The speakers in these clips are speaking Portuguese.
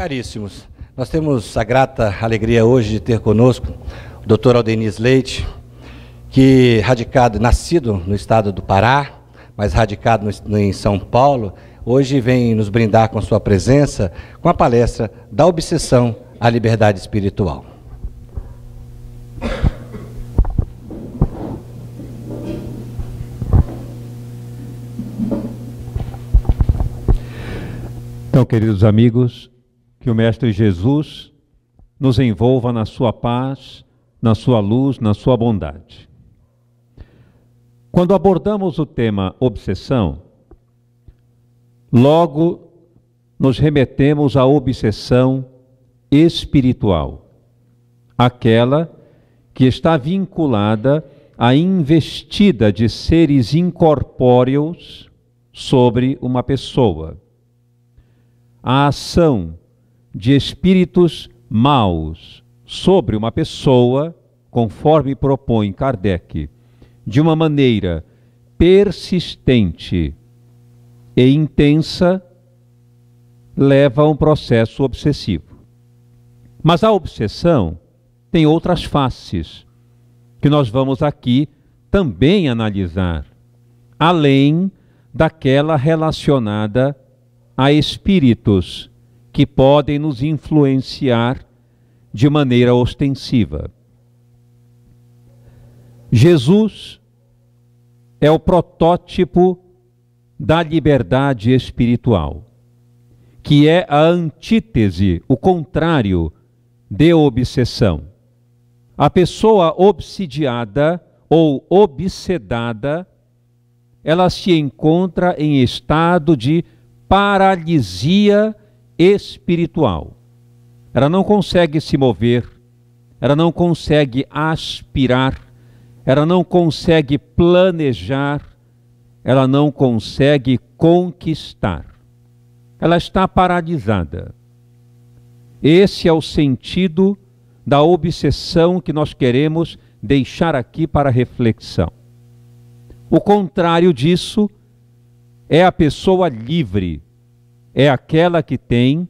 Caríssimos, nós temos a grata alegria hoje de ter conosco o doutor Aldenis Leite, que radicado, nascido no estado do Pará, mas radicado no, em São Paulo, hoje vem nos brindar com a sua presença com a palestra da obsessão à liberdade espiritual. Então, queridos amigos, que o Mestre Jesus nos envolva na sua paz, na sua luz, na sua bondade. Quando abordamos o tema obsessão, logo nos remetemos à obsessão espiritual, aquela que está vinculada à investida de seres incorpóreos sobre uma pessoa. A ação de espíritos maus sobre uma pessoa, conforme propõe Kardec, de uma maneira persistente e intensa, leva a um processo obsessivo. Mas a obsessão tem outras faces que nós vamos aqui também analisar, além daquela relacionada a espíritos que podem nos influenciar de maneira ostensiva. Jesus é o protótipo da liberdade espiritual, que é a antítese, o contrário de obsessão. A pessoa obsidiada ou obsedada, ela se encontra em estado de paralisia espiritual. Ela não consegue se mover, ela não consegue aspirar, ela não consegue planejar, ela não consegue conquistar. Ela está paralisada. Esse é o sentido da obsessão que nós queremos deixar aqui para reflexão. O contrário disso é a pessoa livre, é aquela que tem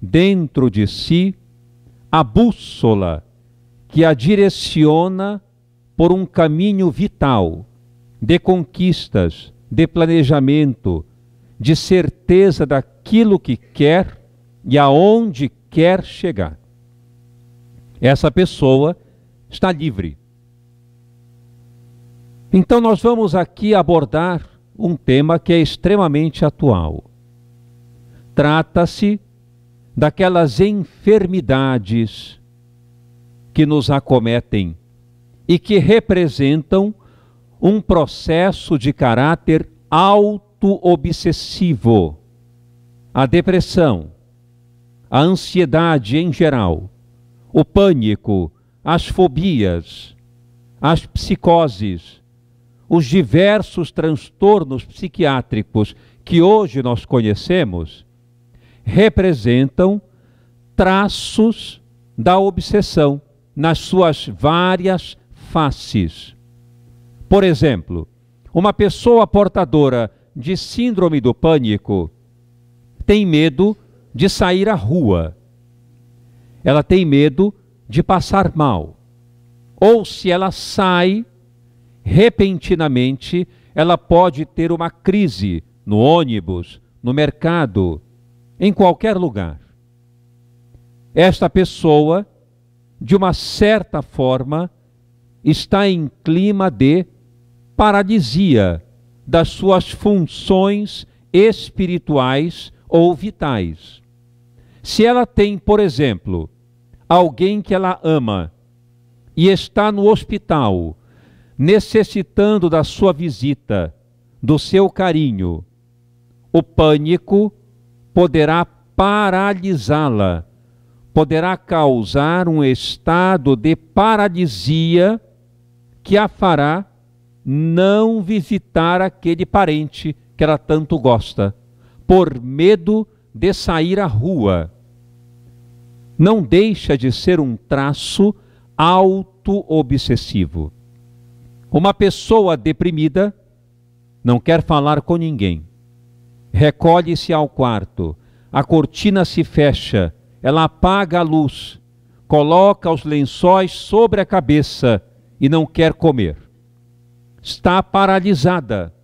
dentro de si a bússola que a direciona por um caminho vital de conquistas, de planejamento, de certeza daquilo que quer e aonde quer chegar. Essa pessoa está livre. Então, nós vamos aqui abordar um tema que é extremamente atual trata-se daquelas enfermidades que nos acometem e que representam um processo de caráter auto-obsessivo. A depressão, a ansiedade em geral, o pânico, as fobias, as psicoses, os diversos transtornos psiquiátricos que hoje nós conhecemos representam traços da obsessão nas suas várias faces. Por exemplo, uma pessoa portadora de síndrome do pânico tem medo de sair à rua. Ela tem medo de passar mal. Ou se ela sai repentinamente, ela pode ter uma crise no ônibus, no mercado, em qualquer lugar, esta pessoa, de uma certa forma, está em clima de paralisia das suas funções espirituais ou vitais. Se ela tem, por exemplo, alguém que ela ama e está no hospital, necessitando da sua visita, do seu carinho, o pânico poderá paralisá-la, poderá causar um estado de paralisia que a fará não visitar aquele parente que ela tanto gosta, por medo de sair à rua. Não deixa de ser um traço auto-obsessivo. Uma pessoa deprimida não quer falar com ninguém recolhe-se ao quarto, a cortina se fecha, ela apaga a luz, coloca os lençóis sobre a cabeça e não quer comer. Está paralisada.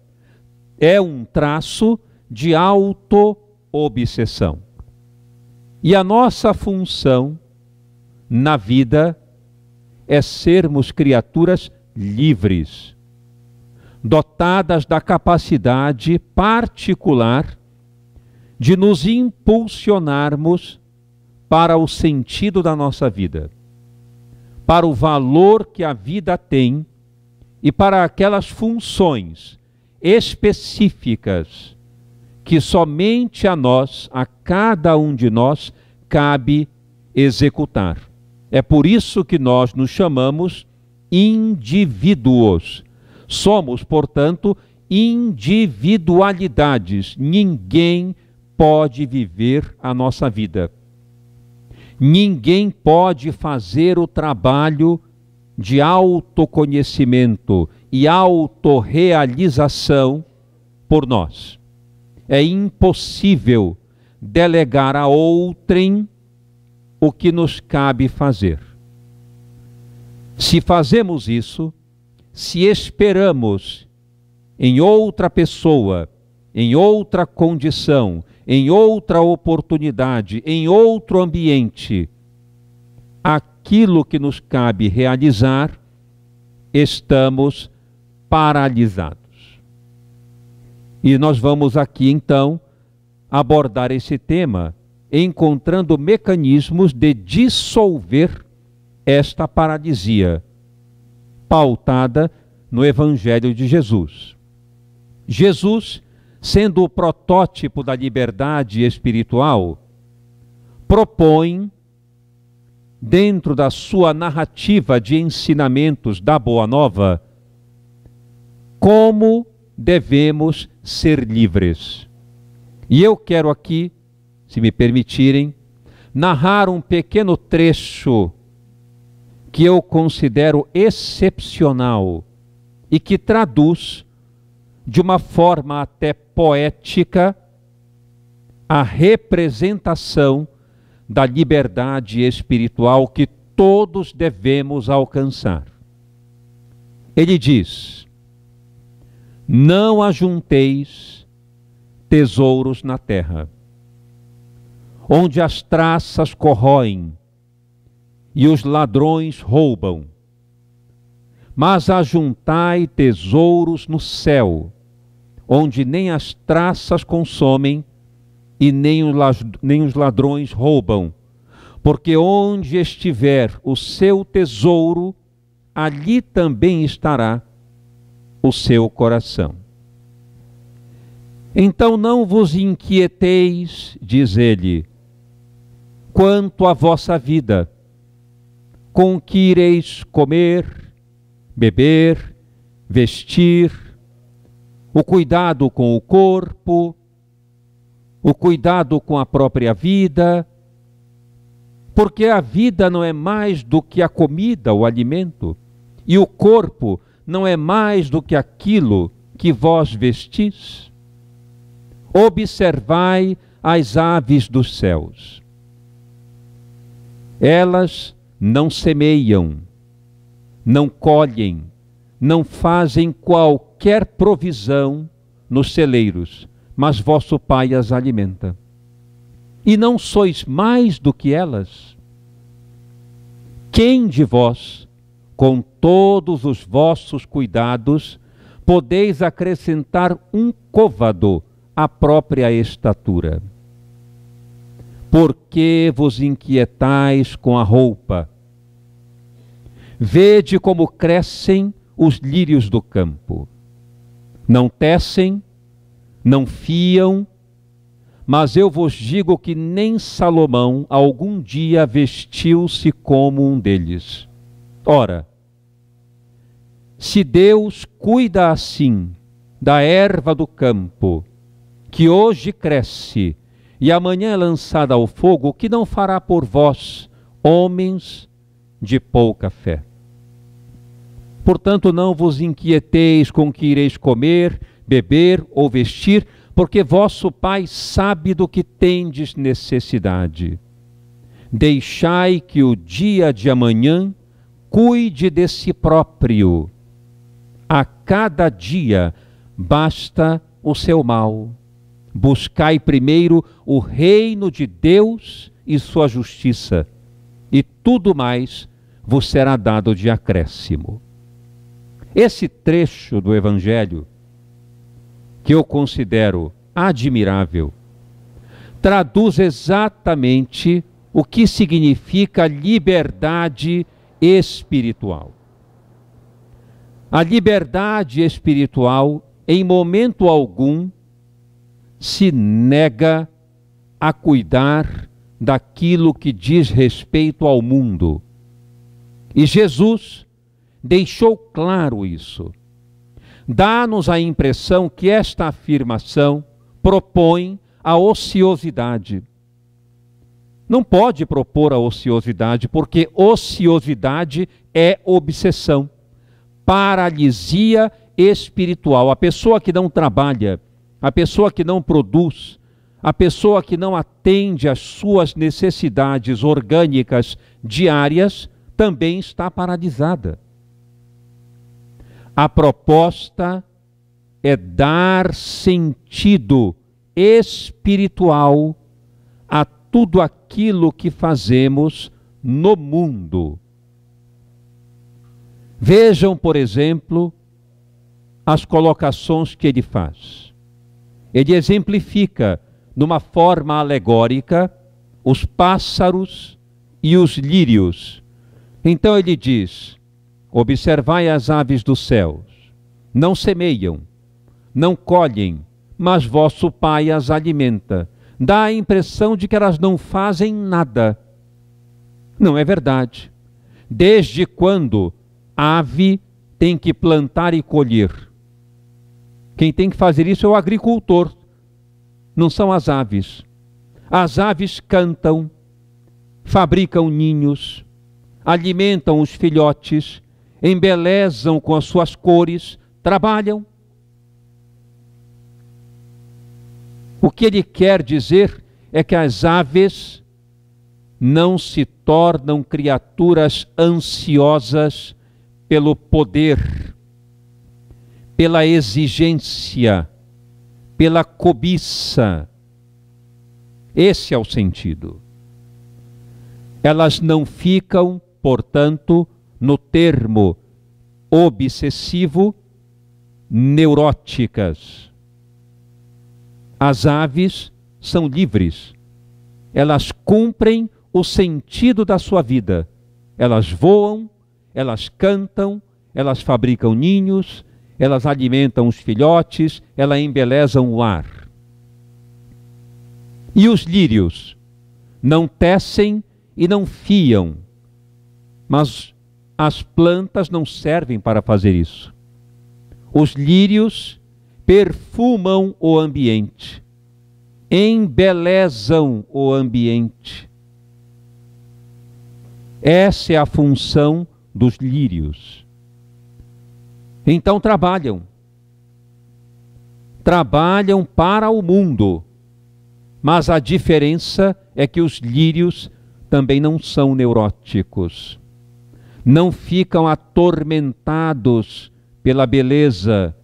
É um traço de auto-obsessão. E a nossa função na vida é sermos criaturas livres dotadas da capacidade particular de nos impulsionarmos para o sentido da nossa vida, para o valor que a vida tem e para aquelas funções específicas que somente a nós, a cada um de nós, cabe executar. É por isso que nós nos chamamos indivíduos Somos, portanto, individualidades. Ninguém pode viver a nossa vida. Ninguém pode fazer o trabalho de autoconhecimento e autorrealização por nós. É impossível delegar a outrem o que nos cabe fazer. Se fazemos isso, se esperamos em outra pessoa, em outra condição, em outra oportunidade, em outro ambiente, aquilo que nos cabe realizar, estamos paralisados. E nós vamos aqui então abordar esse tema, encontrando mecanismos de dissolver esta paralisia pautada no Evangelho de Jesus. Jesus, sendo o protótipo da liberdade espiritual, propõe, dentro da sua narrativa de ensinamentos da Boa Nova, como devemos ser livres. E eu quero aqui, se me permitirem, narrar um pequeno trecho que eu considero excepcional e que traduz, de uma forma até poética, a representação da liberdade espiritual que todos devemos alcançar. Ele diz: Não ajunteis tesouros na terra, onde as traças corroem e os ladrões roubam. Mas ajuntai tesouros no céu, onde nem as traças consomem e nem os ladrões roubam. Porque onde estiver o seu tesouro, ali também estará o seu coração. Então não vos inquieteis, diz ele, quanto à vossa vida com que ireis comer, beber, vestir, o cuidado com o corpo, o cuidado com a própria vida, porque a vida não é mais do que a comida, o alimento, e o corpo não é mais do que aquilo que vós vestis. Observai as aves dos céus. Elas não semeiam, não colhem, não fazem qualquer provisão nos celeiros, mas vosso Pai as alimenta. E não sois mais do que elas? Quem de vós, com todos os vossos cuidados, podeis acrescentar um côvado à própria estatura? Por que vos inquietais com a roupa? Vede como crescem os lírios do campo. Não tecem, não fiam, mas eu vos digo que nem Salomão algum dia vestiu-se como um deles. Ora, se Deus cuida assim da erva do campo, que hoje cresce e amanhã é lançada ao fogo, o que não fará por vós, homens de pouca fé? Portanto, não vos inquieteis com o que ireis comer, beber ou vestir, porque vosso Pai sabe do que tendes necessidade. Deixai que o dia de amanhã cuide de si próprio. A cada dia basta o seu mal. Buscai primeiro o reino de Deus e sua justiça, e tudo mais vos será dado de acréscimo. Esse trecho do Evangelho, que eu considero admirável, traduz exatamente o que significa liberdade espiritual. A liberdade espiritual, em momento algum, se nega a cuidar daquilo que diz respeito ao mundo. E Jesus deixou claro isso. Dá-nos a impressão que esta afirmação propõe a ociosidade. Não pode propor a ociosidade, porque ociosidade é obsessão, paralisia espiritual. A pessoa que não trabalha, a pessoa que não produz, a pessoa que não atende às suas necessidades orgânicas diárias, também está paralisada. A proposta é dar sentido espiritual a tudo aquilo que fazemos no mundo. Vejam, por exemplo, as colocações que ele faz. Ele exemplifica, numa forma alegórica, os pássaros e os lírios. Então ele diz: Observai as aves dos céus, não semeiam, não colhem, mas vosso Pai as alimenta. Dá a impressão de que elas não fazem nada. Não é verdade. Desde quando ave tem que plantar e colher? Quem tem que fazer isso é o agricultor, não são as aves. As aves cantam, fabricam ninhos, alimentam os filhotes, embelezam com as suas cores, trabalham. O que ele quer dizer é que as aves não se tornam criaturas ansiosas pelo poder, pela exigência, pela cobiça. Esse é o sentido. Elas não ficam, portanto, no termo obsessivo, neuróticas. As aves são livres. Elas cumprem o sentido da sua vida. Elas voam, elas cantam, elas fabricam ninhos, elas alimentam os filhotes, elas embelezam o ar. E os lírios não tecem e não fiam, mas as plantas não servem para fazer isso. Os lírios perfumam o ambiente, embelezam o ambiente. Essa é a função dos lírios. Então trabalham. Trabalham para o mundo. Mas a diferença é que os lírios também não são neuróticos. Não ficam atormentados pela beleza,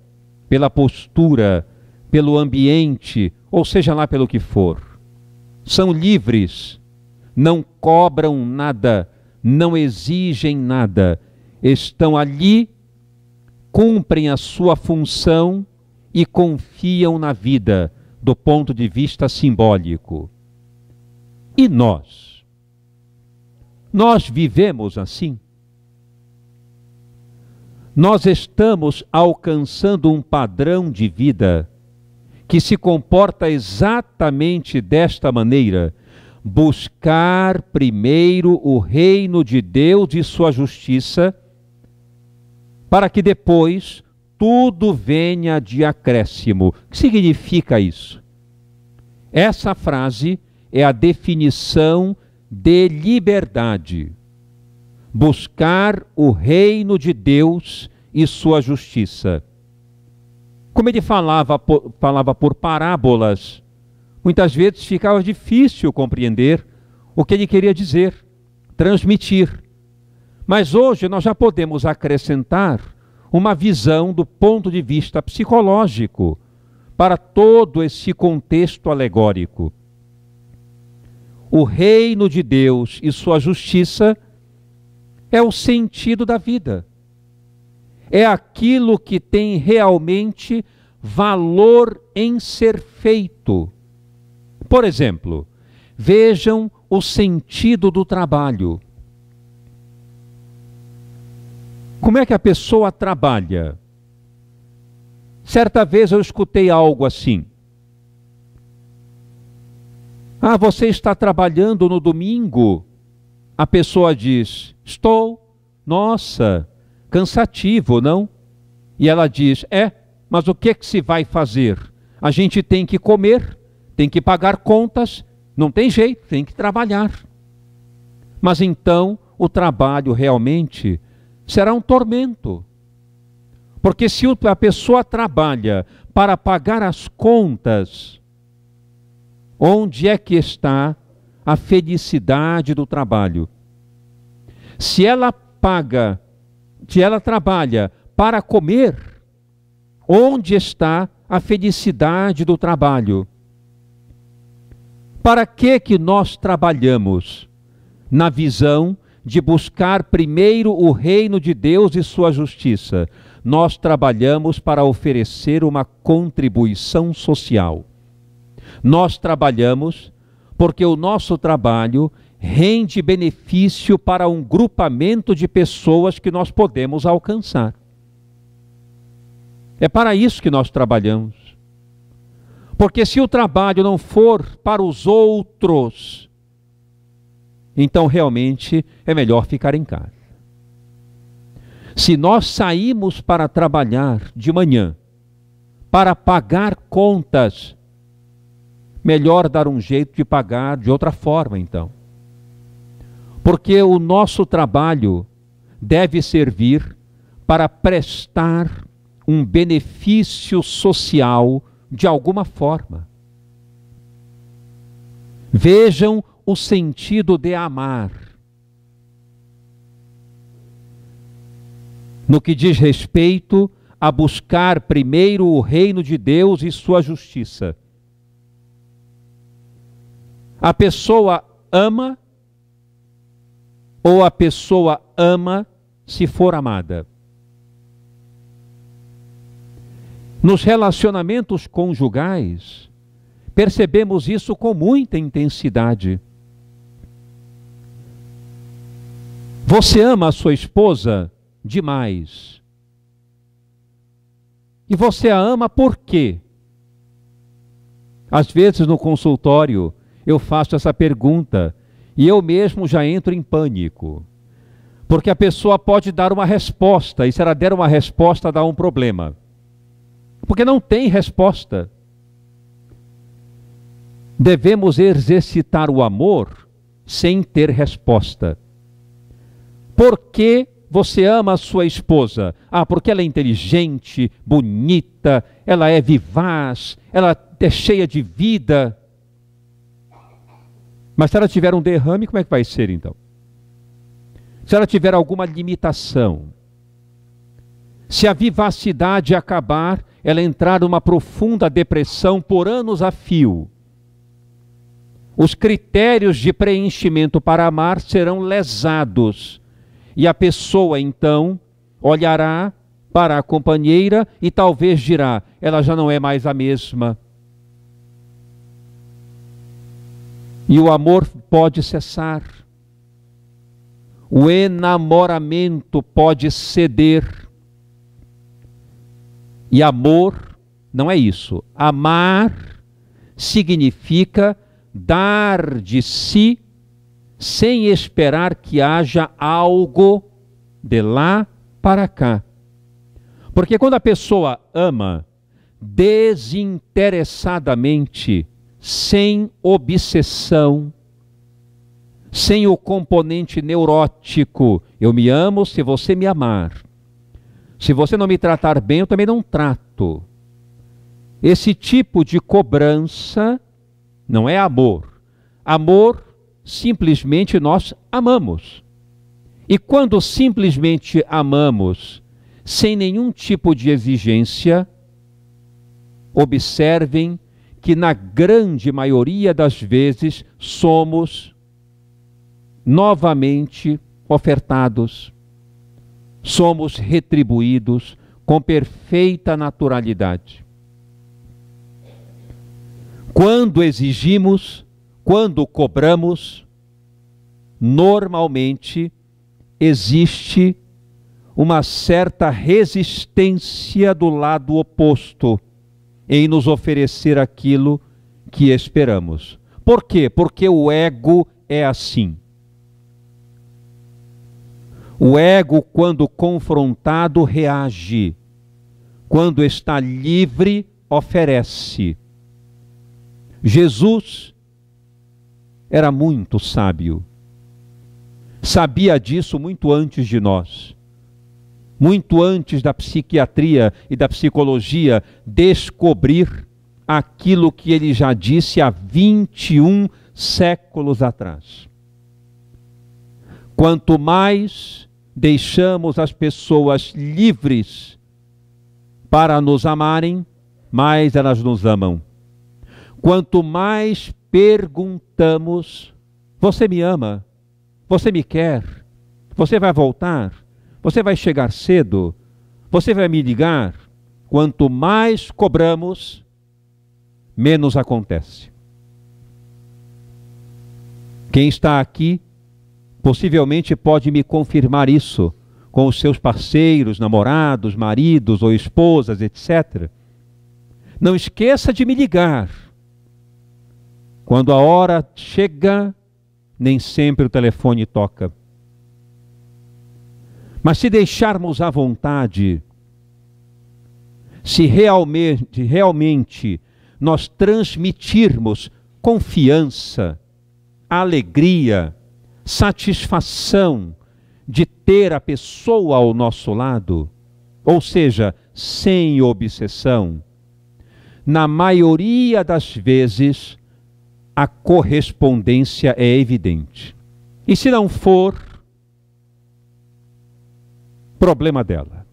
pela postura, pelo ambiente, ou seja lá pelo que for. São livres, não cobram nada, não exigem nada, estão ali cumprem a sua função e confiam na vida do ponto de vista simbólico. E nós? Nós vivemos assim? Nós estamos alcançando um padrão de vida que se comporta exatamente desta maneira: buscar primeiro o reino de Deus e sua justiça para que depois tudo venha de acréscimo. O que significa isso? Essa frase é a definição de liberdade. Buscar o reino de Deus e sua justiça. Como ele falava por, falava por parábolas, muitas vezes ficava difícil compreender o que ele queria dizer, transmitir. Mas hoje nós já podemos acrescentar uma visão do ponto de vista psicológico para todo esse contexto alegórico. O reino de Deus e sua justiça é o sentido da vida. É aquilo que tem realmente valor em ser feito. Por exemplo, vejam o sentido do trabalho. Como é que a pessoa trabalha? Certa vez eu escutei algo assim. Ah, você está trabalhando no domingo? A pessoa diz: Estou. Nossa, cansativo, não? E ela diz: É, mas o que, que se vai fazer? A gente tem que comer, tem que pagar contas, não tem jeito, tem que trabalhar. Mas então o trabalho realmente será um tormento. Porque se a pessoa trabalha para pagar as contas, onde é que está a felicidade do trabalho? Se ela paga, se ela trabalha para comer, onde está a felicidade do trabalho? Para que que nós trabalhamos? Na visão de buscar primeiro o reino de Deus e sua justiça, nós trabalhamos para oferecer uma contribuição social. Nós trabalhamos porque o nosso trabalho rende benefício para um grupamento de pessoas que nós podemos alcançar. É para isso que nós trabalhamos. Porque se o trabalho não for para os outros, então realmente é melhor ficar em casa. Se nós saímos para trabalhar de manhã, para pagar contas, melhor dar um jeito de pagar de outra forma, então. Porque o nosso trabalho deve servir para prestar um benefício social de alguma forma. Vejam o sentido de amar. No que diz respeito a buscar primeiro o reino de Deus e sua justiça. A pessoa ama ou a pessoa ama se for amada. Nos relacionamentos conjugais, percebemos isso com muita intensidade. Você ama a sua esposa demais. E você a ama por quê? Às vezes no consultório eu faço essa pergunta e eu mesmo já entro em pânico. Porque a pessoa pode dar uma resposta, e se ela der uma resposta, dá um problema. Porque não tem resposta. Devemos exercitar o amor sem ter resposta. Por que você ama a sua esposa? Ah, porque ela é inteligente, bonita, ela é vivaz, ela é cheia de vida. Mas se ela tiver um derrame, como é que vai ser então? Se ela tiver alguma limitação, se a vivacidade acabar, ela entrar numa profunda depressão por anos a fio, os critérios de preenchimento para amar serão lesados e a pessoa então olhará para a companheira e talvez dirá: ela já não é mais a mesma. E o amor pode cessar. O enamoramento pode ceder. E amor não é isso. Amar significa dar de si sem esperar que haja algo de lá para cá. Porque quando a pessoa ama desinteressadamente, sem obsessão, sem o componente neurótico, eu me amo se você me amar. Se você não me tratar bem, eu também não trato. Esse tipo de cobrança não é amor. Amor simplesmente nós amamos. E quando simplesmente amamos, sem nenhum tipo de exigência, observem que na grande maioria das vezes somos novamente ofertados, somos retribuídos com perfeita naturalidade. Quando exigimos, quando cobramos, normalmente existe uma certa resistência do lado oposto em nos oferecer aquilo que esperamos. Por quê? Porque o ego é assim. O ego, quando confrontado, reage. Quando está livre, oferece. Jesus era muito sábio. Sabia disso muito antes de nós. Muito antes da psiquiatria e da psicologia descobrir aquilo que ele já disse há 21 séculos atrás. Quanto mais deixamos as pessoas livres para nos amarem, mais elas nos amam. Quanto mais perguntamos: Você me ama? Você me quer? Você vai voltar? Você vai chegar cedo? Você vai me ligar? Quanto mais cobramos, menos acontece. Quem está aqui possivelmente pode me confirmar isso com os seus parceiros, namorados, maridos ou esposas, etc. Não esqueça de me ligar quando a hora chega, nem sempre o telefone toca. Mas se deixarmos à vontade, se realmente, realmente nós transmitirmos confiança, alegria, satisfação de ter a pessoa ao nosso lado, ou seja, sem obsessão, na maioria das vezes a correspondência é evidente. E se não for, problema dela.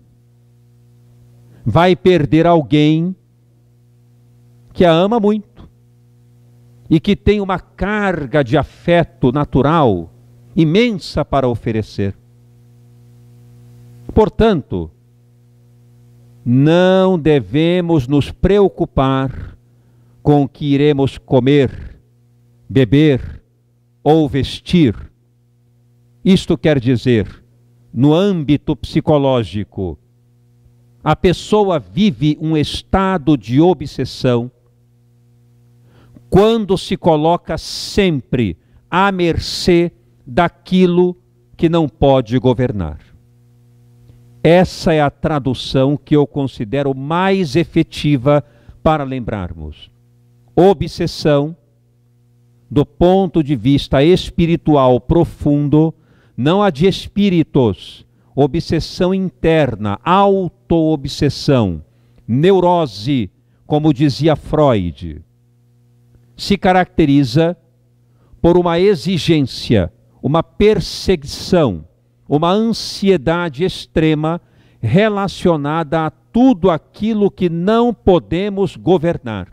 Vai perder alguém que a ama muito e que tem uma carga de afeto natural imensa para oferecer. Portanto, não devemos nos preocupar com o que iremos comer beber ou vestir. Isto quer dizer, no âmbito psicológico, a pessoa vive um estado de obsessão quando se coloca sempre à mercê daquilo que não pode governar. Essa é a tradução que eu considero mais efetiva para lembrarmos. Obsessão do ponto de vista espiritual profundo, não há de espíritos, obsessão interna, autoobsessão, neurose, como dizia Freud. Se caracteriza por uma exigência, uma perseguição, uma ansiedade extrema relacionada a tudo aquilo que não podemos governar.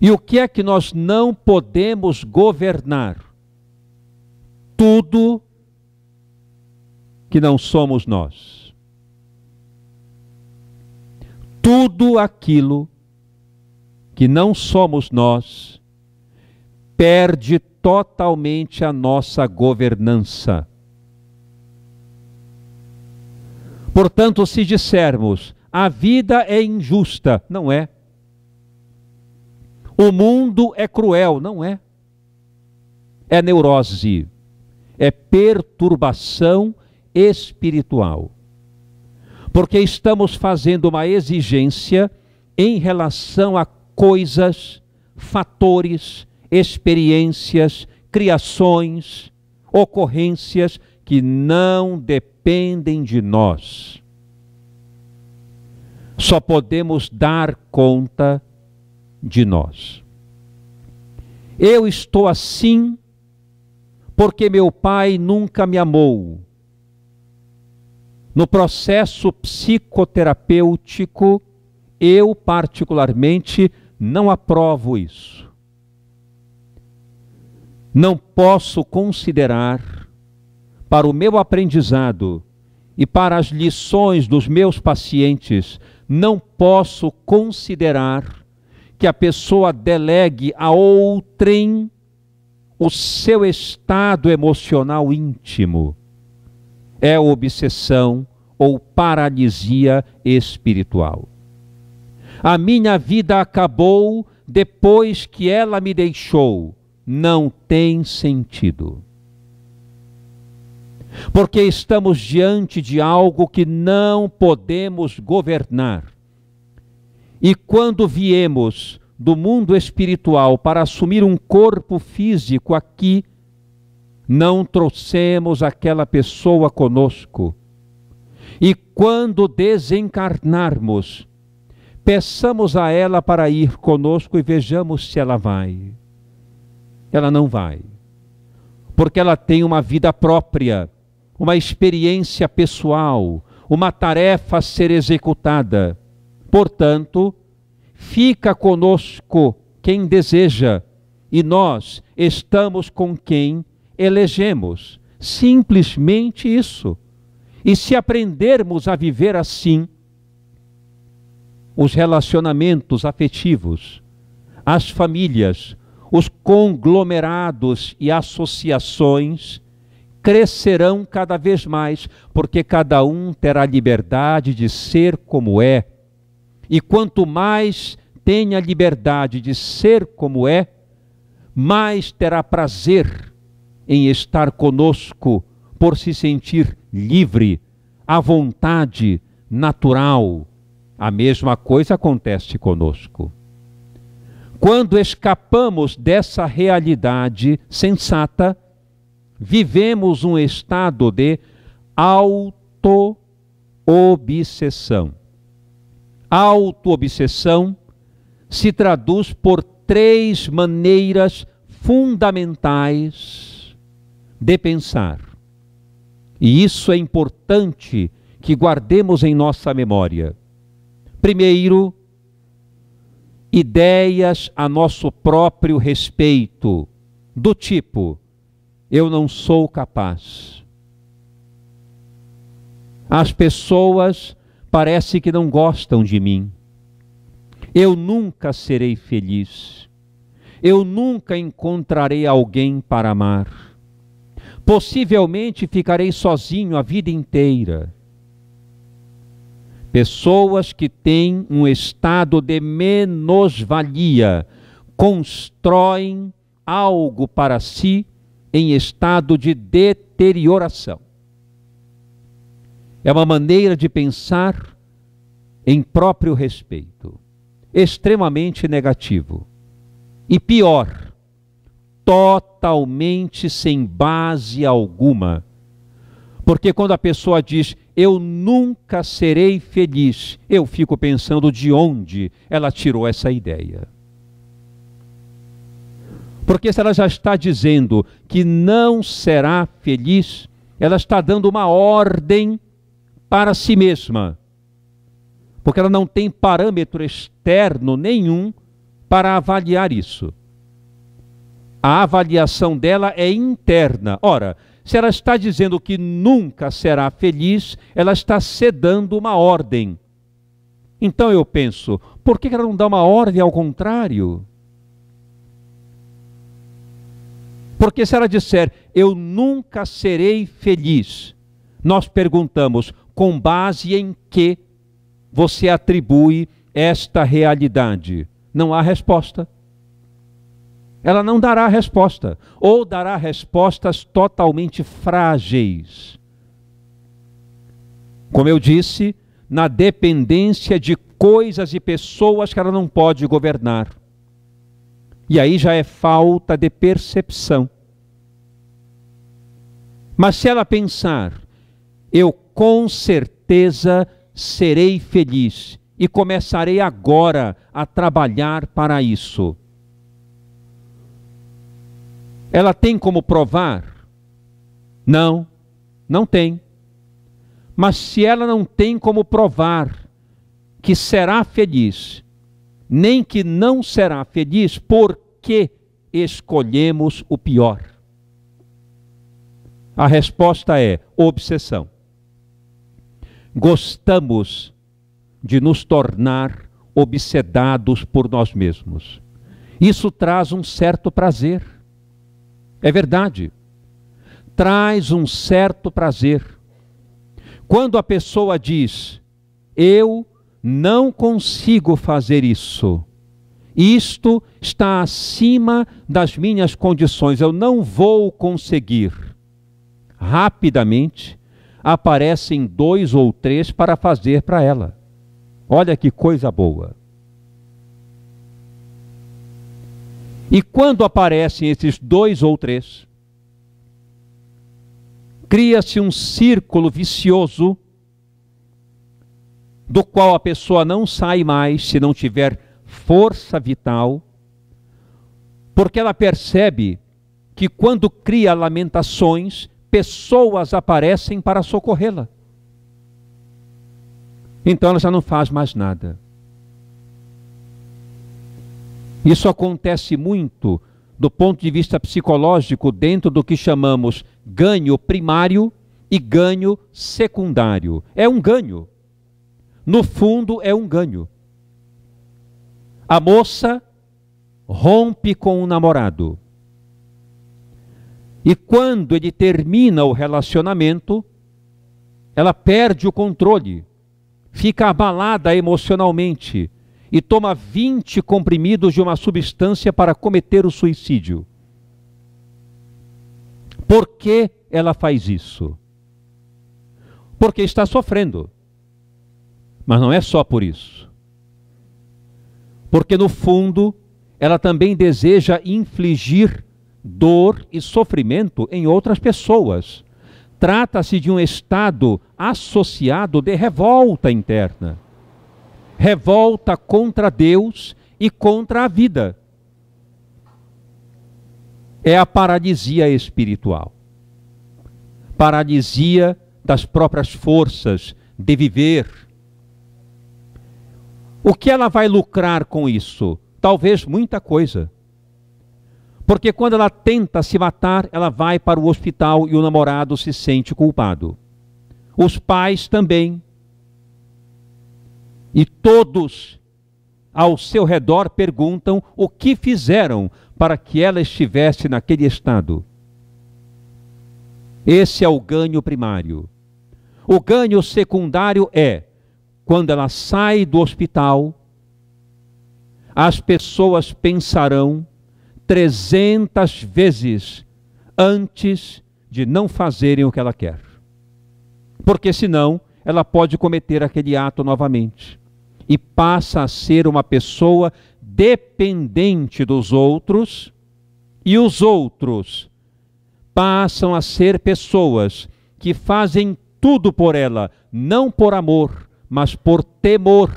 E o que é que nós não podemos governar? Tudo que não somos nós. Tudo aquilo que não somos nós perde totalmente a nossa governança. Portanto, se dissermos a vida é injusta, não é. O mundo é cruel, não é? É neurose, é perturbação espiritual. Porque estamos fazendo uma exigência em relação a coisas, fatores, experiências, criações, ocorrências que não dependem de nós. Só podemos dar conta de nós. Eu estou assim porque meu pai nunca me amou. No processo psicoterapêutico, eu particularmente não aprovo isso. Não posso considerar para o meu aprendizado e para as lições dos meus pacientes, não posso considerar que a pessoa delegue a outrem o seu estado emocional íntimo. É obsessão ou paralisia espiritual. A minha vida acabou depois que ela me deixou. Não tem sentido. Porque estamos diante de algo que não podemos governar e quando viemos do mundo espiritual para assumir um corpo físico aqui, não trouxemos aquela pessoa conosco. E quando desencarnarmos, peçamos a ela para ir conosco e vejamos se ela vai. Ela não vai, porque ela tem uma vida própria, uma experiência pessoal, uma tarefa a ser executada Portanto, fica conosco quem deseja, e nós estamos com quem elegemos. Simplesmente isso. E se aprendermos a viver assim, os relacionamentos afetivos, as famílias, os conglomerados e associações crescerão cada vez mais, porque cada um terá liberdade de ser como é e quanto mais tem a liberdade de ser como é, mais terá prazer em estar conosco, por se sentir livre, à vontade, natural. A mesma coisa acontece conosco. Quando escapamos dessa realidade sensata, vivemos um estado de auto-obsessão autoobsessão se traduz por três maneiras fundamentais de pensar. E isso é importante que guardemos em nossa memória. Primeiro, ideias a nosso próprio respeito, do tipo: eu não sou capaz. As pessoas parece que não gostam de mim. Eu nunca serei feliz. Eu nunca encontrarei alguém para amar. Possivelmente ficarei sozinho a vida inteira. Pessoas que têm um estado de menosvalia constroem algo para si em estado de deterioração. É uma maneira de pensar em próprio respeito, extremamente negativo. E pior, totalmente sem base alguma. Porque quando a pessoa diz, eu nunca serei feliz, eu fico pensando de onde ela tirou essa ideia. Porque se ela já está dizendo que não será feliz, ela está dando uma ordem para si mesma, porque ela não tem parâmetro externo nenhum para avaliar isso. A avaliação dela é interna. Ora, se ela está dizendo que nunca será feliz, ela está sedando uma ordem. Então eu penso, por que ela não dá uma ordem ao contrário? Porque se ela disser, eu nunca serei feliz, nós perguntamos, com base em que você atribui esta realidade? Não há resposta. Ela não dará resposta, ou dará respostas totalmente frágeis. Como eu disse, na dependência de coisas e pessoas que ela não pode governar. E aí já é falta de percepção. Mas se ela pensar, eu com certeza serei feliz e começarei agora a trabalhar para isso. Ela tem como provar? Não, não tem. Mas se ela não tem como provar que será feliz, nem que não será feliz, por que escolhemos o pior? A resposta é obsessão gostamos de nos tornar obsedados por nós mesmos. Isso traz um certo prazer. É verdade. Traz um certo prazer. Quando a pessoa diz, eu não consigo fazer isso, isto está acima das minhas condições, eu não vou conseguir. Rapidamente, aparecem dois ou três para fazer para ela. Olha que coisa boa. E quando aparecem esses dois ou três, cria-se um círculo vicioso do qual a pessoa não sai mais se não tiver força vital, porque ela percebe que quando cria lamentações, pessoas aparecem para socorrê-la. Então ela já não faz mais nada. Isso acontece muito do ponto de vista psicológico dentro do que chamamos ganho primário e ganho secundário. É um ganho. No fundo, é um ganho. A moça rompe com o namorado. E quando ele termina o relacionamento, ela perde o controle, fica abalada emocionalmente e toma 20 comprimidos de uma substância para cometer o suicídio. Por que ela faz isso? Porque está sofrendo. Mas não é só por isso. Porque no fundo, ela também deseja infligir dor e sofrimento em outras pessoas. Trata-se de um estado associado de revolta interna. Revolta contra Deus e contra a vida. É a paralisia espiritual. Paralisia das próprias forças de viver. O que ela vai lucrar com isso? Talvez muita coisa porque quando ela tenta se matar, ela vai para o hospital e o namorado se sente culpado. Os pais também. E todos ao seu redor perguntam o que fizeram para que ela estivesse naquele estado. Esse é o ganho primário. O ganho secundário é quando ela sai do hospital, as pessoas pensarão trezentas vezes antes de não fazerem o que ela quer. Porque senão ela pode cometer aquele ato novamente e passa a ser uma pessoa dependente dos outros e os outros passam a ser pessoas que fazem tudo por ela, não por amor, mas por temor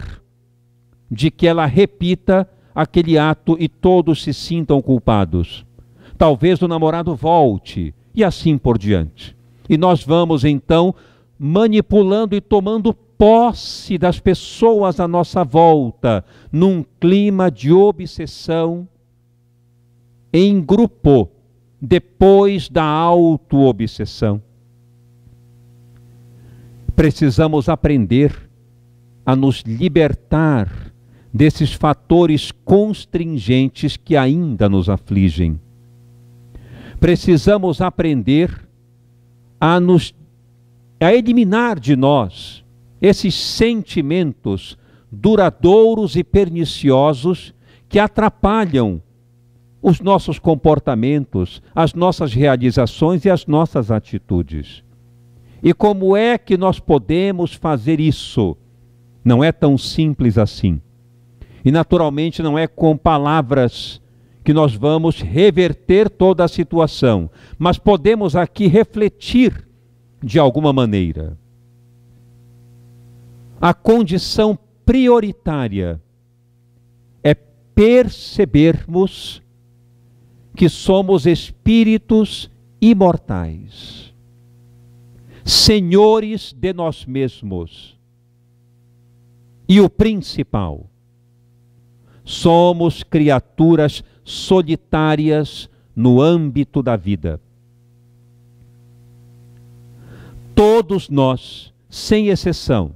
de que ela repita aquele ato e todos se sintam culpados. Talvez o namorado volte e assim por diante. E nós vamos então manipulando e tomando posse das pessoas à nossa volta, num clima de obsessão em grupo, depois da auto obsessão, Precisamos aprender a nos libertar desses fatores constringentes que ainda nos afligem. Precisamos aprender a nos a eliminar de nós esses sentimentos duradouros e perniciosos que atrapalham os nossos comportamentos, as nossas realizações e as nossas atitudes. E como é que nós podemos fazer isso? Não é tão simples assim. E naturalmente não é com palavras que nós vamos reverter toda a situação, mas podemos aqui refletir de alguma maneira. A condição prioritária é percebermos que somos espíritos imortais, senhores de nós mesmos. E o principal, Somos criaturas solitárias no âmbito da vida. Todos nós, sem exceção,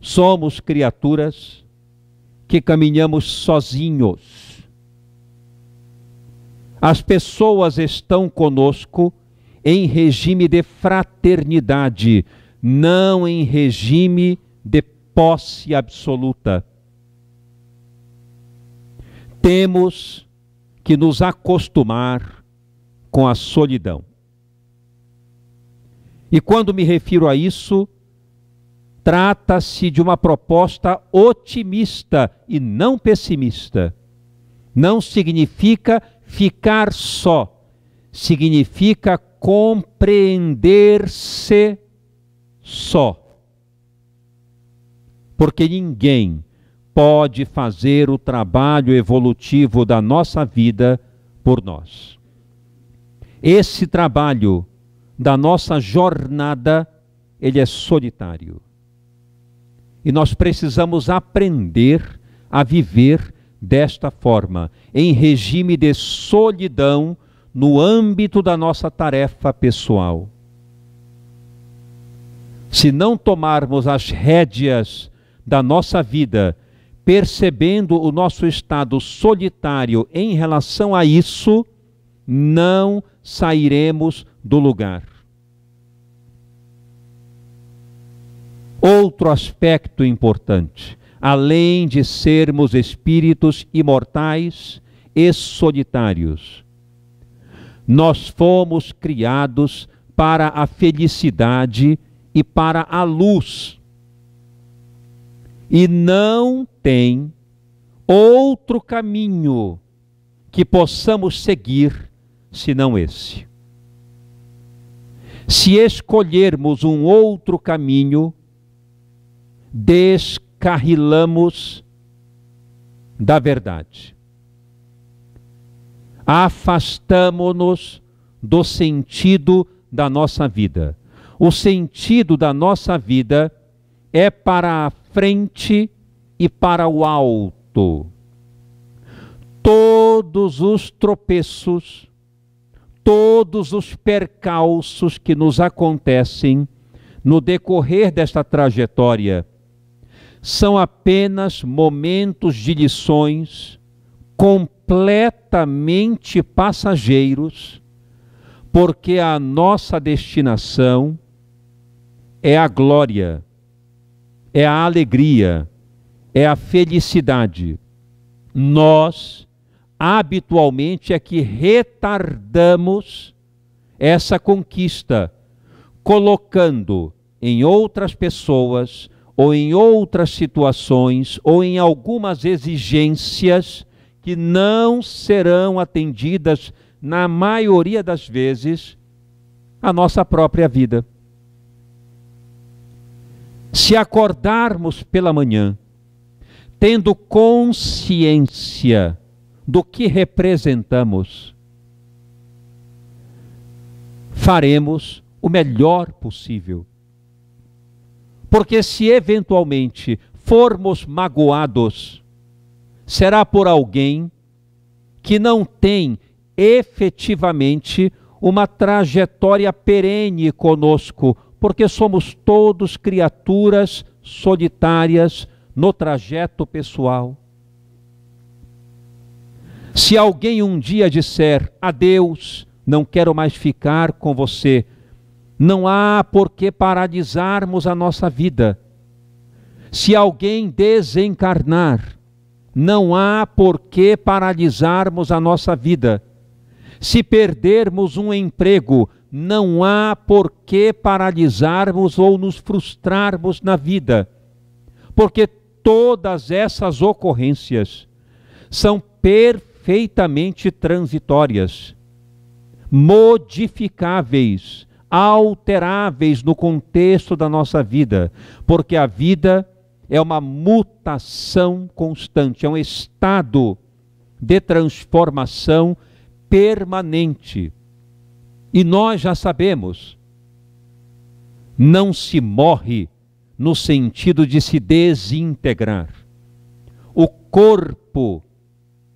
somos criaturas que caminhamos sozinhos. As pessoas estão conosco em regime de fraternidade, não em regime de posse absoluta temos que nos acostumar com a solidão. E quando me refiro a isso, trata-se de uma proposta otimista e não pessimista. Não significa ficar só, significa compreender-se só. Porque ninguém pode fazer o trabalho evolutivo da nossa vida por nós. Esse trabalho da nossa jornada, ele é solitário. E nós precisamos aprender a viver desta forma, em regime de solidão no âmbito da nossa tarefa pessoal. Se não tomarmos as rédeas da nossa vida percebendo o nosso estado solitário em relação a isso, não sairemos do lugar. Outro aspecto importante, além de sermos espíritos imortais e solitários, nós fomos criados para a felicidade e para a luz e não tem outro caminho que possamos seguir senão esse. Se escolhermos um outro caminho, descarrilamos da verdade. Afastamo-nos do sentido da nossa vida. O sentido da nossa vida é para a frente e para o alto. Todos os tropeços, todos os percalços que nos acontecem no decorrer desta trajetória são apenas momentos de lições completamente passageiros, porque a nossa destinação é a glória é a alegria, é a felicidade. Nós, habitualmente, é que retardamos essa conquista, colocando em outras pessoas ou em outras situações ou em algumas exigências que não serão atendidas, na maioria das vezes, a nossa própria vida se acordarmos pela manhã, tendo consciência do que representamos, faremos o melhor possível. Porque se eventualmente formos magoados, será por alguém que não tem efetivamente uma trajetória perene conosco porque somos todos criaturas solitárias no trajeto pessoal. Se alguém um dia disser adeus, não quero mais ficar com você, não há por que paralisarmos a nossa vida. Se alguém desencarnar, não há por que paralisarmos a nossa vida. Se perdermos um emprego, não há por que paralisarmos ou nos frustrarmos na vida, porque todas essas ocorrências são perfeitamente transitórias, modificáveis, alteráveis no contexto da nossa vida, porque a vida é uma mutação constante, é um estado de transformação permanente. E nós já sabemos, não se morre no sentido de se desintegrar. O corpo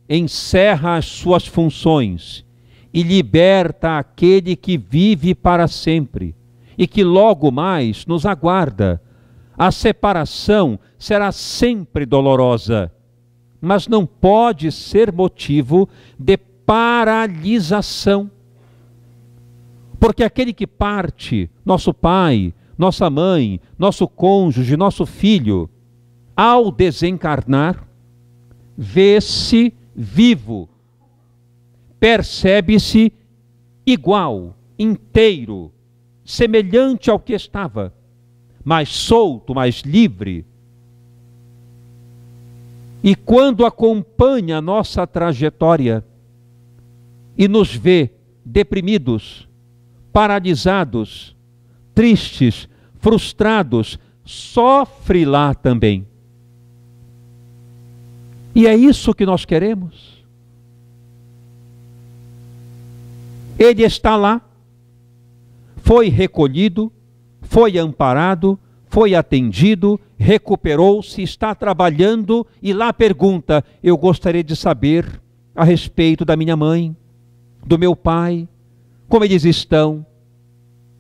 encerra as suas funções e liberta aquele que vive para sempre e que logo mais nos aguarda. A separação será sempre dolorosa, mas não pode ser motivo de paralisação porque aquele que parte, nosso pai, nossa mãe, nosso cônjuge, nosso filho, ao desencarnar, vê-se vivo, percebe-se igual, inteiro, semelhante ao que estava, mais solto, mais livre. E quando acompanha a nossa trajetória e nos vê deprimidos, paralisados, tristes, frustrados, sofre lá também. E é isso que nós queremos. Ele está lá, foi recolhido, foi amparado, foi atendido, recuperou-se, está trabalhando e lá pergunta: Eu gostaria de saber a respeito da minha mãe, do meu pai, como eles estão.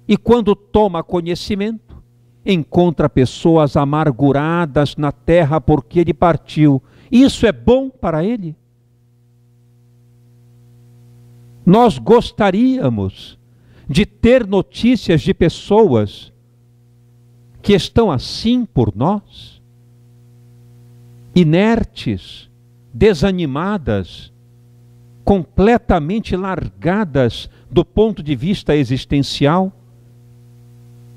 E quando toma conhecimento, encontra pessoas amarguradas na terra porque ele partiu. Isso é bom para ele? Nós gostaríamos de ter notícias de pessoas que estão assim por nós, inertes, desanimadas, completamente largadas do ponto de vista existencial.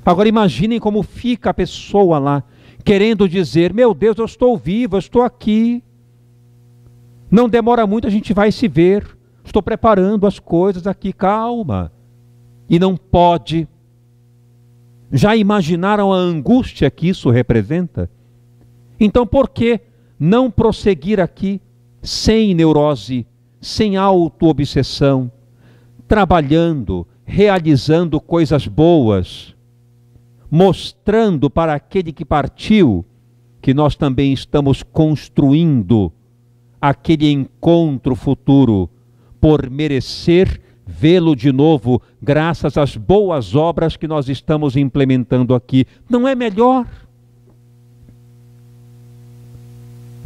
Agora imaginem como fica a pessoa lá, querendo dizer: Meu Deus, eu estou vivo, eu estou aqui. Não demora muito, a gente vai se ver. Estou preparando as coisas aqui, calma. E não pode. Já imaginaram a angústia que isso representa? Então, por que não prosseguir aqui sem neurose, sem autoobsessão, trabalhando, realizando coisas boas, mostrando para aquele que partiu que nós também estamos construindo aquele encontro futuro por merecer vê-lo de novo, graças às boas obras que nós estamos implementando aqui. Não é melhor?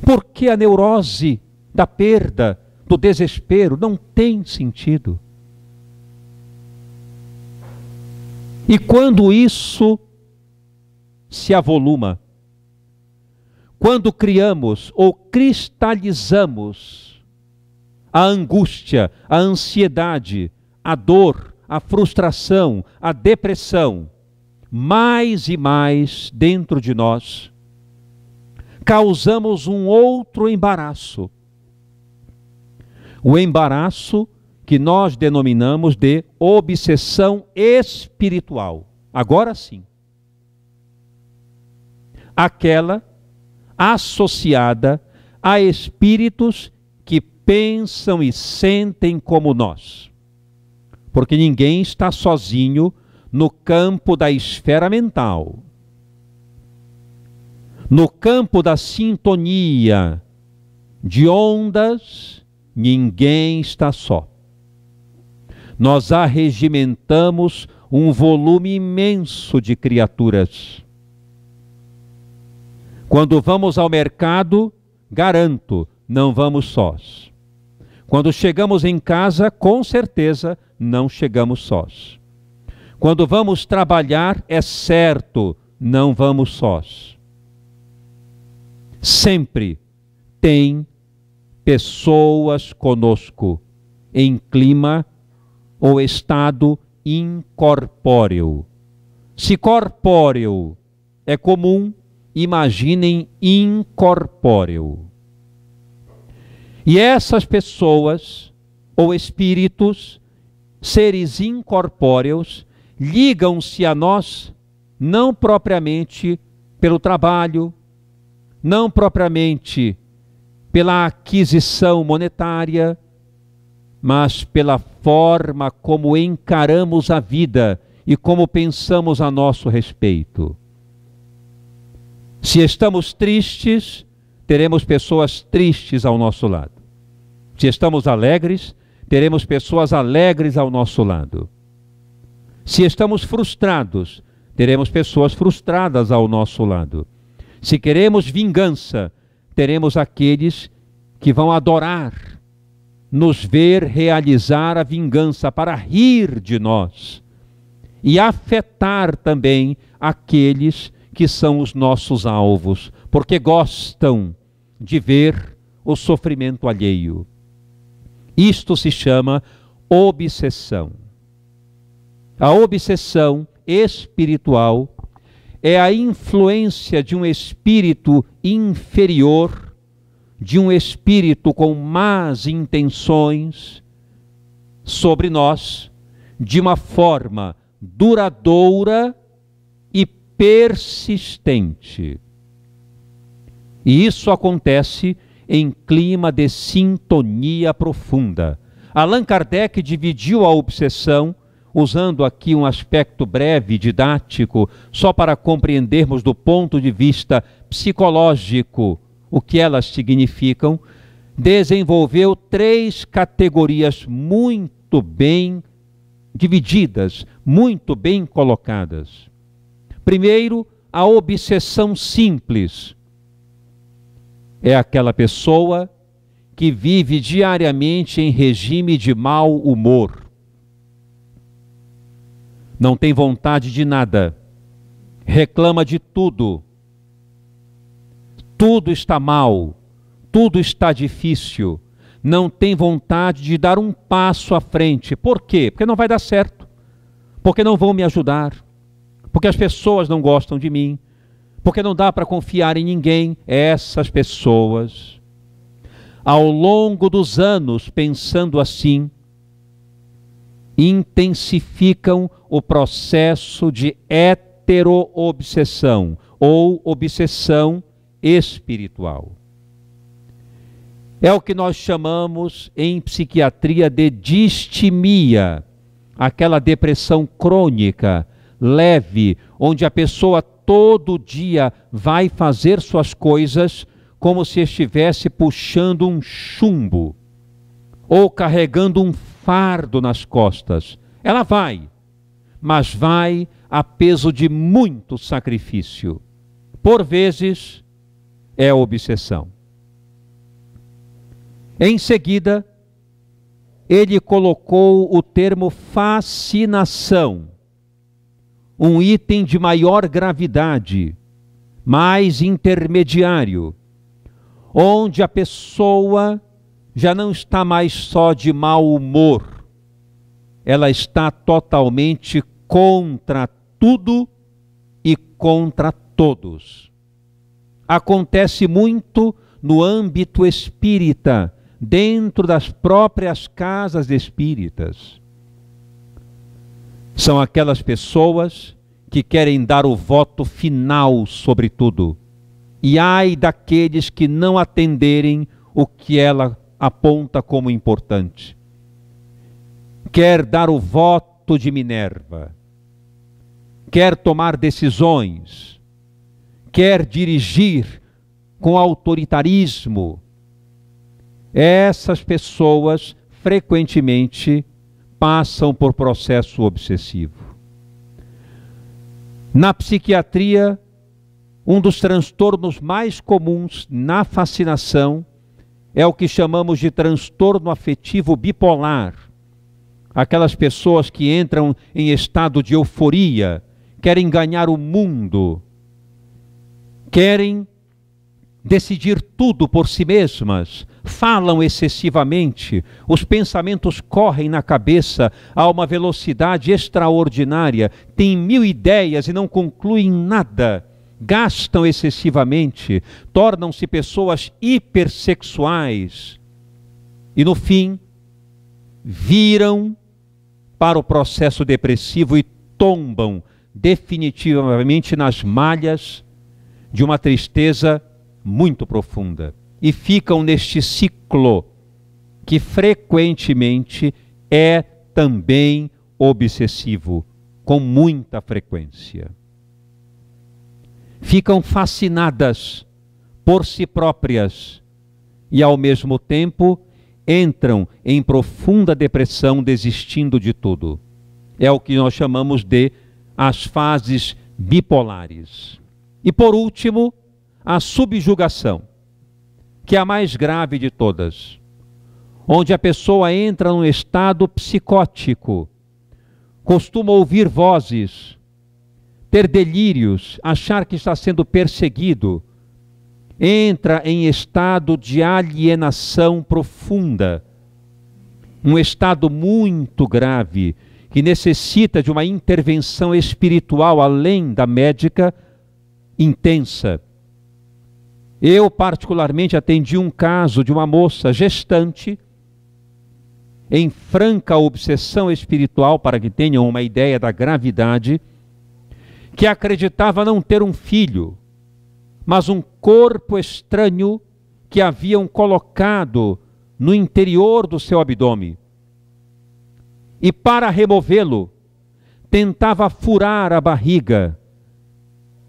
Porque a neurose da perda, do desespero, não tem sentido? E quando isso se avoluma, quando criamos ou cristalizamos a angústia, a ansiedade, a dor, a frustração, a depressão, mais e mais dentro de nós, causamos um outro embaraço. O embaraço que nós denominamos de obsessão espiritual. Agora sim. Aquela associada a espíritos que pensam e sentem como nós. Porque ninguém está sozinho no campo da esfera mental, no campo da sintonia de ondas, ninguém está só nós arregimentamos um volume imenso de criaturas. Quando vamos ao mercado, garanto, não vamos sós. Quando chegamos em casa, com certeza, não chegamos sós. Quando vamos trabalhar, é certo, não vamos sós. Sempre tem pessoas conosco em clima ou estado incorpóreo. Se corpóreo é comum, imaginem incorpóreo. E essas pessoas ou espíritos, seres incorpóreos, ligam-se a nós não propriamente pelo trabalho, não propriamente pela aquisição monetária, mas pela forma como encaramos a vida e como pensamos a nosso respeito. Se estamos tristes, teremos pessoas tristes ao nosso lado. Se estamos alegres, teremos pessoas alegres ao nosso lado. Se estamos frustrados, teremos pessoas frustradas ao nosso lado. Se queremos vingança, teremos aqueles que vão adorar nos ver realizar a vingança, para rir de nós e afetar também aqueles que são os nossos alvos, porque gostam de ver o sofrimento alheio. Isto se chama obsessão. A obsessão espiritual é a influência de um espírito inferior de um espírito com más intenções sobre nós de uma forma duradoura e persistente. E isso acontece em clima de sintonia profunda. Allan Kardec dividiu a obsessão, usando aqui um aspecto breve, didático, só para compreendermos do ponto de vista psicológico o que elas significam, desenvolveu três categorias muito bem divididas, muito bem colocadas. Primeiro, a obsessão simples. É aquela pessoa que vive diariamente em regime de mau humor. Não tem vontade de nada, reclama de tudo, tudo está mal, tudo está difícil, não tem vontade de dar um passo à frente. Por quê? Porque não vai dar certo, porque não vão me ajudar, porque as pessoas não gostam de mim, porque não dá para confiar em ninguém. Essas pessoas, ao longo dos anos, pensando assim, intensificam o processo de heteroobsessão ou obsessão espiritual. É o que nós chamamos em psiquiatria de distimia, aquela depressão crônica, leve, onde a pessoa todo dia vai fazer suas coisas como se estivesse puxando um chumbo ou carregando um fardo nas costas. Ela vai, mas vai a peso de muito sacrifício. Por vezes, é obsessão. Em seguida, ele colocou o termo fascinação, um item de maior gravidade, mais intermediário, onde a pessoa já não está mais só de mau humor, ela está totalmente contra tudo e contra todos acontece muito no âmbito espírita, dentro das próprias casas espíritas. São aquelas pessoas que querem dar o voto final sobre tudo. E ai daqueles que não atenderem o que ela aponta como importante. Quer dar o voto de Minerva, quer tomar decisões, quer dirigir com autoritarismo, essas pessoas frequentemente passam por processo obsessivo. Na psiquiatria, um dos transtornos mais comuns na fascinação é o que chamamos de transtorno afetivo bipolar. Aquelas pessoas que entram em estado de euforia, querem ganhar o mundo, querem decidir tudo por si mesmas, falam excessivamente, os pensamentos correm na cabeça a uma velocidade extraordinária, têm mil ideias e não concluem nada, gastam excessivamente, tornam-se pessoas hipersexuais e, no fim, viram para o processo depressivo e tombam definitivamente nas malhas de uma tristeza muito profunda e ficam neste ciclo que frequentemente é também obsessivo, com muita frequência. Ficam fascinadas por si próprias e, ao mesmo tempo, entram em profunda depressão, desistindo de tudo. É o que nós chamamos de as fases bipolares. E por último, a subjugação, que é a mais grave de todas, onde a pessoa entra num estado psicótico, costuma ouvir vozes, ter delírios, achar que está sendo perseguido, entra em estado de alienação profunda, um estado muito grave que necessita de uma intervenção espiritual além da médica intensa. Eu, particularmente, atendi um caso de uma moça gestante, em franca obsessão espiritual, para que tenham uma ideia da gravidade, que acreditava não ter um filho, mas um corpo estranho que haviam colocado no interior do seu abdômen. E para removê-lo, tentava furar a barriga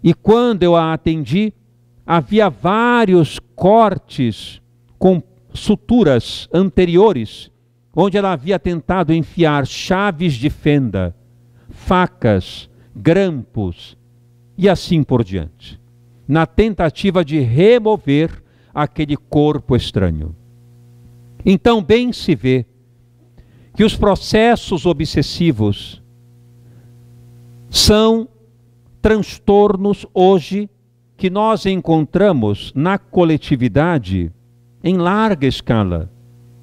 e quando eu a atendi, havia vários cortes com suturas anteriores, onde ela havia tentado enfiar chaves de fenda, facas, grampos e assim por diante, na tentativa de remover aquele corpo estranho. Então, bem se vê que os processos obsessivos são transtornos hoje que nós encontramos na coletividade em larga escala.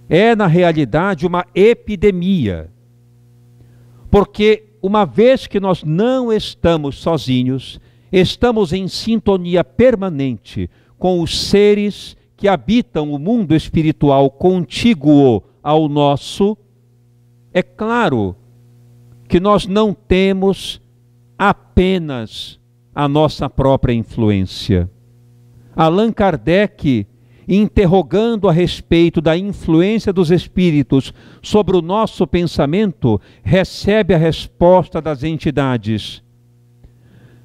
É, na realidade, uma epidemia. Porque, uma vez que nós não estamos sozinhos, estamos em sintonia permanente com os seres que habitam o mundo espiritual contíguo ao nosso, é claro que nós não temos apenas a nossa própria influência. Allan Kardec, interrogando a respeito da influência dos espíritos sobre o nosso pensamento, recebe a resposta das entidades.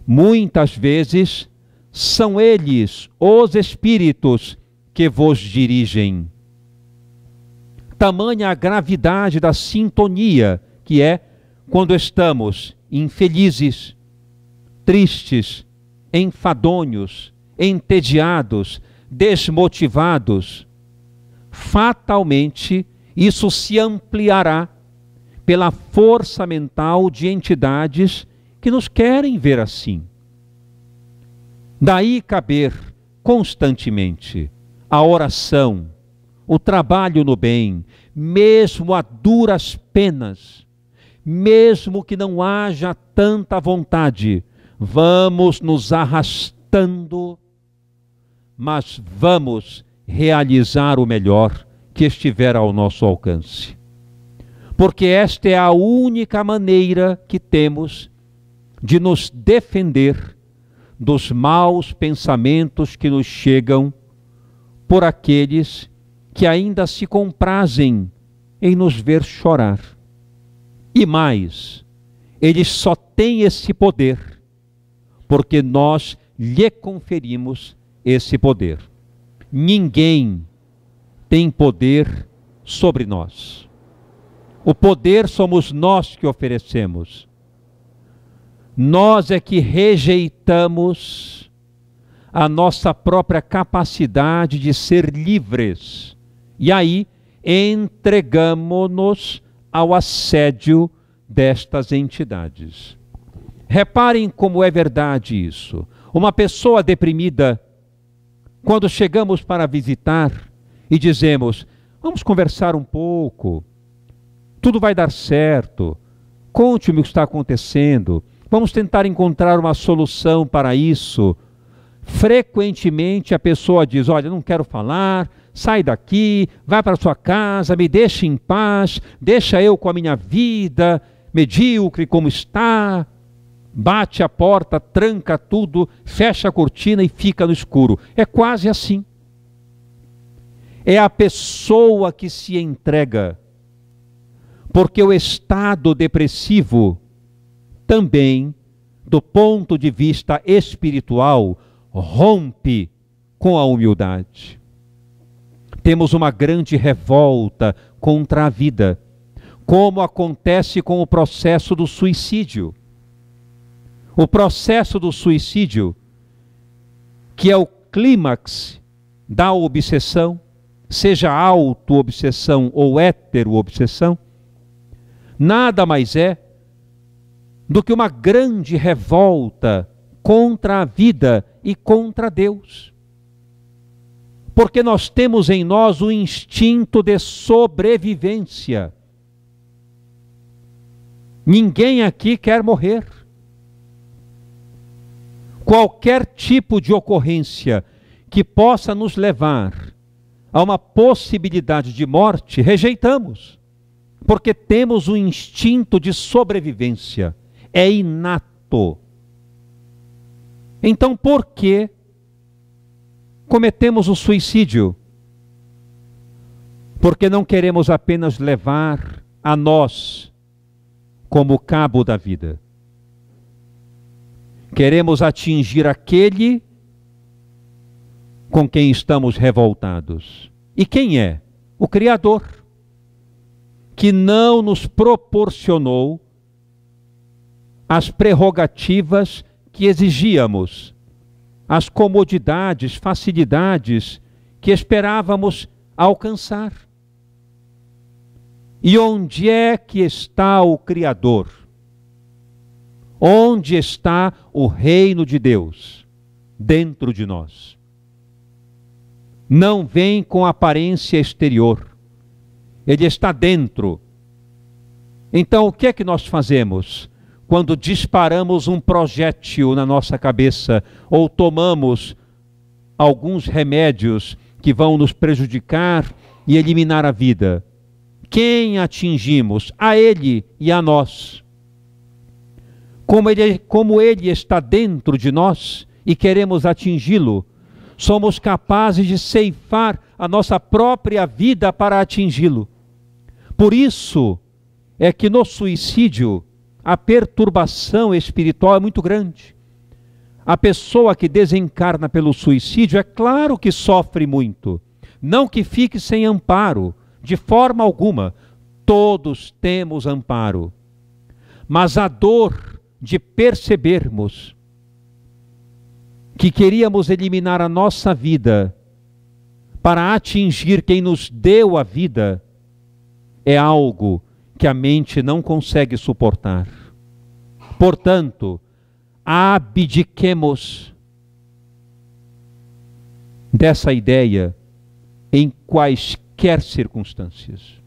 Muitas vezes são eles, os espíritos, que vos dirigem. Tamanha a gravidade da sintonia que é quando estamos infelizes, tristes, enfadonhos, entediados, desmotivados, fatalmente isso se ampliará pela força mental de entidades que nos querem ver assim. Daí caber constantemente a oração, o trabalho no bem, mesmo a duras penas, mesmo que não haja tanta vontade, vamos nos arrastando, mas vamos realizar o melhor que estiver ao nosso alcance. Porque esta é a única maneira que temos de nos defender dos maus pensamentos que nos chegam por aqueles que ainda se comprazem em nos ver chorar e mais, ele só tem esse poder porque nós lhe conferimos esse poder. Ninguém tem poder sobre nós. O poder somos nós que oferecemos. Nós é que rejeitamos a nossa própria capacidade de ser livres. E aí entregamos-nos ao assédio destas entidades. Reparem como é verdade isso. Uma pessoa deprimida, quando chegamos para visitar e dizemos: vamos conversar um pouco, tudo vai dar certo, conte-me o que está acontecendo, vamos tentar encontrar uma solução para isso. Frequentemente a pessoa diz: Olha, não quero falar, sai daqui, vai para sua casa, me deixe em paz, deixa eu com a minha vida medíocre como está. Bate a porta, tranca tudo, fecha a cortina e fica no escuro. É quase assim. É a pessoa que se entrega. Porque o estado depressivo também, do ponto de vista espiritual, rompe com a humildade temos uma grande revolta contra a vida, como acontece com o processo do suicídio. O processo do suicídio, que é o clímax da obsessão, seja auto-obsessão ou hetero-obsessão, nada mais é do que uma grande revolta contra a vida e contra Deus porque nós temos em nós o instinto de sobrevivência. Ninguém aqui quer morrer. Qualquer tipo de ocorrência que possa nos levar a uma possibilidade de morte, rejeitamos, porque temos o um instinto de sobrevivência, é inato. Então, por que cometemos o suicídio porque não queremos apenas levar a nós como cabo da vida. Queremos atingir aquele com quem estamos revoltados. E quem é? O Criador, que não nos proporcionou as prerrogativas que exigíamos as comodidades, facilidades que esperávamos alcançar. E onde é que está o Criador? Onde está o reino de Deus? Dentro de nós. Não vem com aparência exterior. Ele está dentro. Então, o que é que nós fazemos? quando disparamos um projétil na nossa cabeça ou tomamos alguns remédios que vão nos prejudicar e eliminar a vida. Quem atingimos? A Ele e a nós. Como Ele, como ele está dentro de nós e queremos atingi-lo, somos capazes de ceifar a nossa própria vida para atingi-lo. Por isso é que no suicídio, a perturbação espiritual é muito grande. A pessoa que desencarna pelo suicídio, é claro que sofre muito. Não que fique sem amparo, de forma alguma. Todos temos amparo. Mas a dor de percebermos que queríamos eliminar a nossa vida para atingir quem nos deu a vida é algo que a mente não consegue suportar. Portanto, abdiquemos dessa ideia em quaisquer circunstâncias.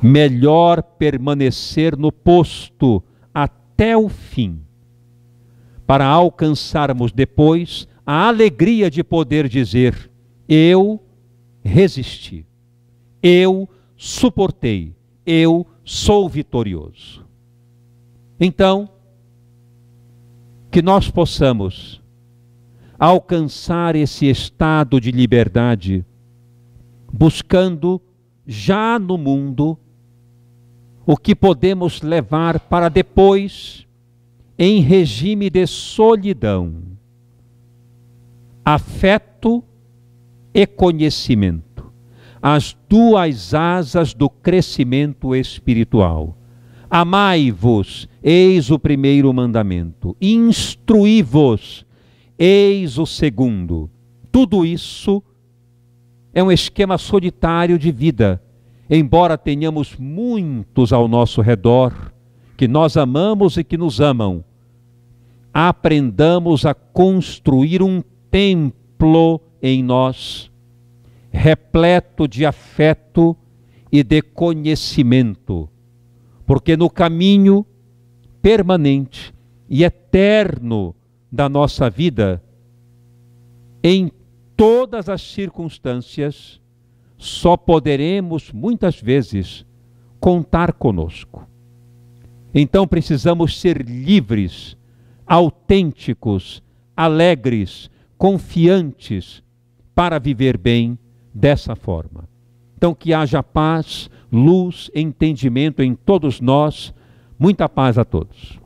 Melhor permanecer no posto até o fim, para alcançarmos depois a alegria de poder dizer: Eu resisti, eu suportei eu sou vitorioso. Então, que nós possamos alcançar esse estado de liberdade, buscando já no mundo o que podemos levar para depois, em regime de solidão, afeto e conhecimento as duas asas do crescimento espiritual. Amai-vos, eis o primeiro mandamento. Instruí-vos, eis o segundo. Tudo isso é um esquema solitário de vida. Embora tenhamos muitos ao nosso redor que nós amamos e que nos amam, aprendamos a construir um templo em nós repleto de afeto e de conhecimento, porque no caminho permanente e eterno da nossa vida, em todas as circunstâncias, só poderemos muitas vezes contar conosco. Então precisamos ser livres, autênticos, alegres, confiantes para viver bem dessa forma. Então, que haja paz, luz, entendimento em todos nós. Muita paz a todos.